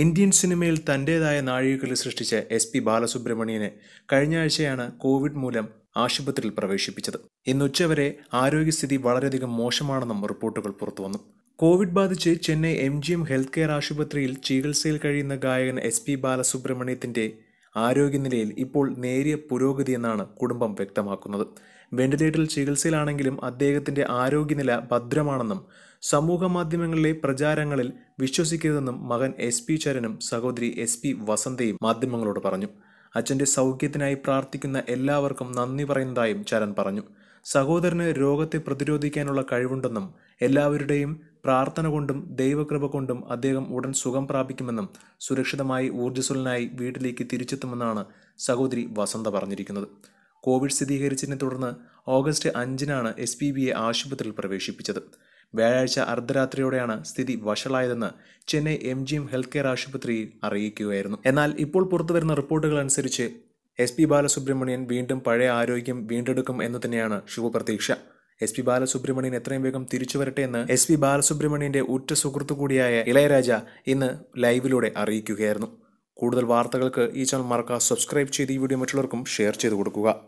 Indian സിനിമയിൽ തൻ്റേതായ നാഴികക്കല്ല് സൃഷ്ടിച്ച എസ് പി ബാലസുബ്രഹ്മണ്യനെ കഴിഞ്ഞ ആഴ്ചയാണ് കോവിഡ് മൂലം ആശുപത്രിയിൽ പ്രവേശിപ്പിച്ചത് ഇന്ന് ഉച്ചവരെ ആരോഗ്യസ്ഥിതി വളരെയധികം മോശമാണെന്നും റിപ്പോർട്ടുകൾ പുറത്തുവന്നു കോവിഡ് ബാധിച്ച് Chennai M G M health care ആശുപത്രിയിൽ ചികിത്സയിൽ കഴിയുന്ന ഗായകൻ എസ് പി ബാലസുബ്രഹ്മണ്യത്തിൻ്റെ ആരോഗ്യനിലയിൽ ഇപ്പോൾ നേരിയ പുരോഗതിയെന്നാണ് കുടുംബം വ്യക്തമാക്കുന്നത് വെന്റിലേറ്ററിൽ ചികിത്സയിലാണെങ്കിലും അദ്ദേഹത്തിൻ്റെ ആരോഗ്യനില ഭദ്രമാണെന്നും സമൂഹ മാധ്യമങ്ങളിലെ പ്രചാരങ്ങളിൽ വിശ്വസിക്കരുതെന്നും മകൻ എസ് പി ചരനും സഹോദരി എസ് പി വസന്തയും മാധ്യമങ്ങളോട് പറഞ്ഞു അച്ഛൻ്റെ സൗഖ്യത്തിനായി പ്രാർത്ഥിക്കുന്ന എല്ലാവർക്കും നന്ദി പറയുന്നതായും ചരൻ പറഞ്ഞു സഹോദരന് രോഗത്തെ പ്രതിരോധിക്കാനുള്ള കഴിവുണ്ടെന്നും എല്ലാവരുടെയും പ്രാർത്ഥന കൊണ്ടും ദൈവകൃപ കൊണ്ടും അദ്ദേഹം ഉടൻ സുഖം പ്രാപിക്കുമെന്നും സുരക്ഷിതമായി ഊർജ്ജസ്വലനായി വീട്ടിലേക്ക് തിരിച്ചെത്തുമെന്നാണ് സഹോദരി വസന്ത പറഞ്ഞിരിക്കുന്നത് കോവിഡ് സ്ഥിരീകരിച്ചതിനെ തുടർന്ന് ഓഗസ്റ്റ് അഞ്ചിനാണ് എസ് പി ബിയെ ആശുപത്രിയിൽ പ്രവേശിപ്പിച്ചത് വ്യാഴാഴ്ച അർദ്ധരാത്രിയോടെയാണ് സ്ഥിതി വഷളായതെന്ന് Chennai M G M health care ആശുപത്രിയിൽ അറിയിക്കുകയായിരുന്നു എന്നാൽ ഇപ്പോൾ പുറത്തുവരുന്ന റിപ്പോർട്ടുകൾ അനുസരിച്ച് എസ് പി ബാലസുബ്രഹ്മണ്യൻ വീണ്ടും പഴയ ആരോഗ്യം വീണ്ടെടുക്കും എന്ന് തന്നെയാണ് ശുഭപ്രതീക്ഷ എസ് പി ബാലസുബ്രഹ്മണ്യൻ എത്രയും വേഗം തിരിച്ചു വരട്ടെ എന്ന് എസ് പി ബാലസുബ്രഹ്മണ്യന്റെ ഉറ്റ സുഹൃത്തു കൂടിയായ ഇളയരാജ ഇന്ന് ലൈവിലൂടെ അറിയിക്കുകയായിരുന്നു കൂടുതൽ വാർത്തകൾക്ക് ഈ ചാനൽ മറക്കുക സബ്സ്ക്രൈബ് ചെയ്ത് ഈ വീഡിയോ മറ്റുള്ളവർക്കും ഷെയർ ചെയ്ത് കൊടുക്കുക